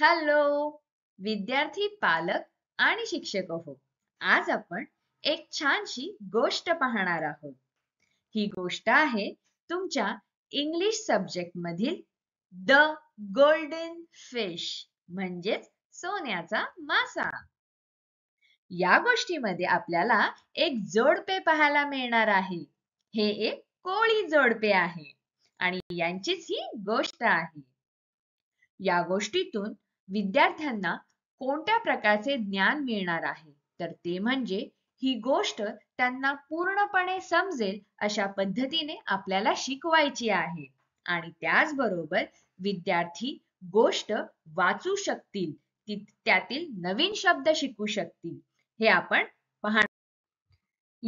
Hello विद्यार्थी पालक आणि शिक्षक हो आज आपण एक छानशी गोष्ट पाहणार आहोत ही गोष्ट आहे तुमच्या इंग्लिश सब्जेक्ट मधील द गोल्डन फिश म्हणजेच सोन्याचा मासा या गोष्टीमध्ये आपल्याला एक जोडपे पाहायला मिळणार आहे हे एक कोळी जोडपे आहे आणि यांचीच ही गोष्ट आहे या गोष्टीतून विद्यार्थ्यांना कोणत्या प्रकारचे ज्ञान मिळणार आहे तर ते म्हणजे ही गोष्ट त्यांना पूर्णपणे समजेल अशा पद्धतीने आपल्याला शिकवायची आहे आणि त्याचबरोबर विद्यार्थी गोष्ट वाचू शकतील त्यातील नवीन शब्द शिकू शकतील हे आपण पाहणार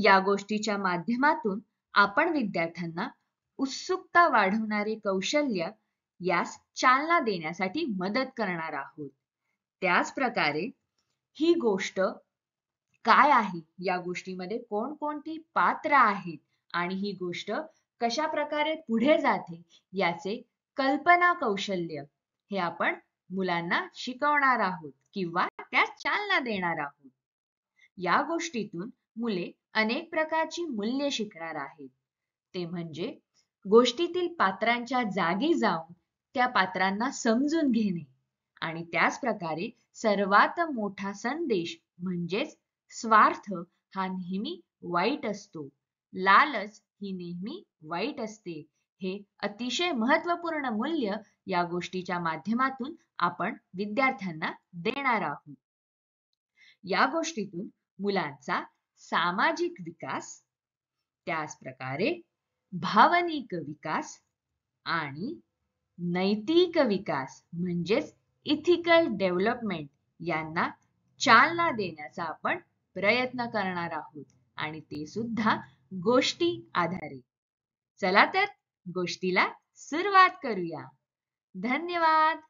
या गोष्टीच्या माध्यमातून आपण विद्यार्थ्यांना उत्सुकता वाढवणारे कौशल्य यास चालना देण्यासाठी मदत करणार आहोत. त्याच प्रकारे ही गोष्ट काय आहे, या गोष्टीमध्ये कोण कोणती पात्र आहेत आणि ही गोष्ट कशा प्रकारे पुढे जाते याचे कल्पना कौशल्य हे आपण मुलांना शिकवणार आहोत किंवा त्यास चालना देणार आहोत. या गोष्टीतून मुले अनेक प्रकारची मूल्ये शिकणार आहेत. ते म्हणजे गोष्टीतील पात्रांच्या जागी जाऊन त्या पात्रांना समजून घेणे आणि त्याच प्रकारे सर्वात मोठा संदेश म्हणजेच स्वार्थ हा नेहमी वाईट असतो. लालच ही नेहमी वाईट असते. हे अतिशय महत्वपूर्ण मूल्य या गोष्टीच्या माध्यमातून आपण विद्यार्थ्यांना देणार आहोत. या गोष्टीतून मुलांचा सामाजिक विकास त्याच प्रकारे भावनिक विकास आणि नैतिक विकास म्हणजेच इथिकल डेव्हलपमेंट यांना चालना देण्याचा आपण प्रयत्न करणार आहोत आणि ते सुद्धा गोष्टी आधारित. चला तर गोष्टीला सुरुवात करूया. धन्यवाद.